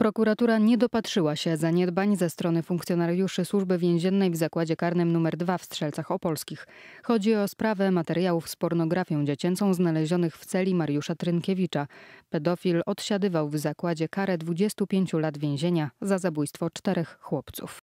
Prokuratura nie dopatrzyła się zaniedbań ze strony funkcjonariuszy Służby Więziennej w Zakładzie Karnym nr 2 w Strzelcach Opolskich. Chodzi o sprawę materiałów z pornografią dziecięcą znalezionych w celi Mariusza Trynkiewicza. Pedofil odsiadywał w zakładzie karę 25 lat więzienia za zabójstwo czterech chłopców.